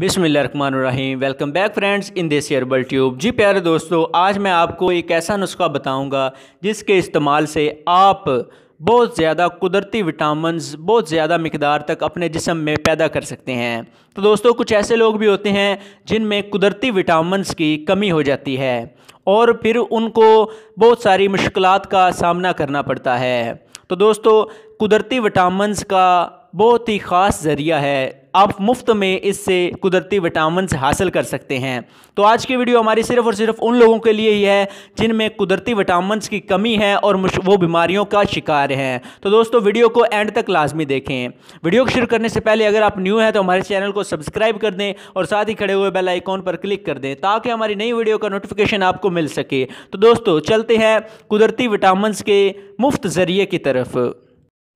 बिसमीम welcome back friends in this एयरबल ट्यूब जी प्यारे दोस्तों आज मैं आपको एक ऐसा नुस्खा बताऊंगा जिसके इस्तेमाल से आप बहुत ज़्यादा कुदरती विटामिन बहुत ज़्यादा मकदार तक अपने जिसम में पैदा कर सकते हैं तो दोस्तों कुछ ऐसे लोग भी होते हैं जिनमें कुदरती विटामिन की कमी हो जाती है और फिर उनको बहुत सारी मुश्किल का सामना करना पड़ता है तो दोस्तों कुदरती विटामिन का बहुत ही ख़ास ज़रिया है आप मुफ्त में इससे कुदरती विटामिन हासिल कर सकते हैं तो आज की वीडियो हमारी सिर्फ और सिर्फ उन लोगों के लिए ही है जिनमें कुदरती विटामिन की कमी है और वो बीमारियों का शिकार हैं तो दोस्तों वीडियो को एंड तक लाजमी देखें वीडियो को शुरू करने से पहले अगर आप न्यू हैं तो हमारे चैनल को सब्सक्राइब कर दें और साथ ही खड़े हुए बेल आइकॉन पर क्लिक कर दें ताकि हमारी नई वीडियो का नोटिफिकेशन आपको मिल सके तो दोस्तों चलते हैं कुदरती विटामिन के मुफ्त ज़रिए की तरफ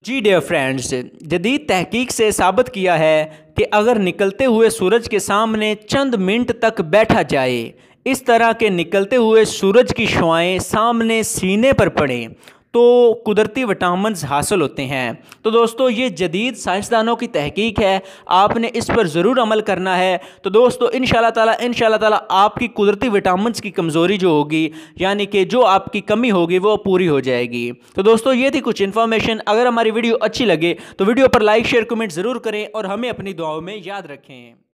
जी डियर फ्रेंड्स जदीद तहकीक से साबित किया है कि अगर निकलते हुए सूरज के सामने चंद मिनट तक बैठा जाए इस तरह के निकलते हुए सूरज की शुआएँ सामने सीने पर पड़ें तो कुदरती विटामिन हासिल होते हैं तो दोस्तों ये जदीद साइंसदानों की तहकीक है आपने इस पर ज़रूर अमल करना है तो दोस्तों इन ताला इन ताला आपकी कुदरती विटामिन की कमज़ोरी जो होगी यानी कि जो आपकी कमी होगी वो पूरी हो जाएगी तो दोस्तों ये थी कुछ इन्फॉर्मेशन अगर हमारी वीडियो अच्छी लगे तो वीडियो पर लाइक शेयर कमेंट ज़रूर करें और हमें अपनी दुआओं में याद रखें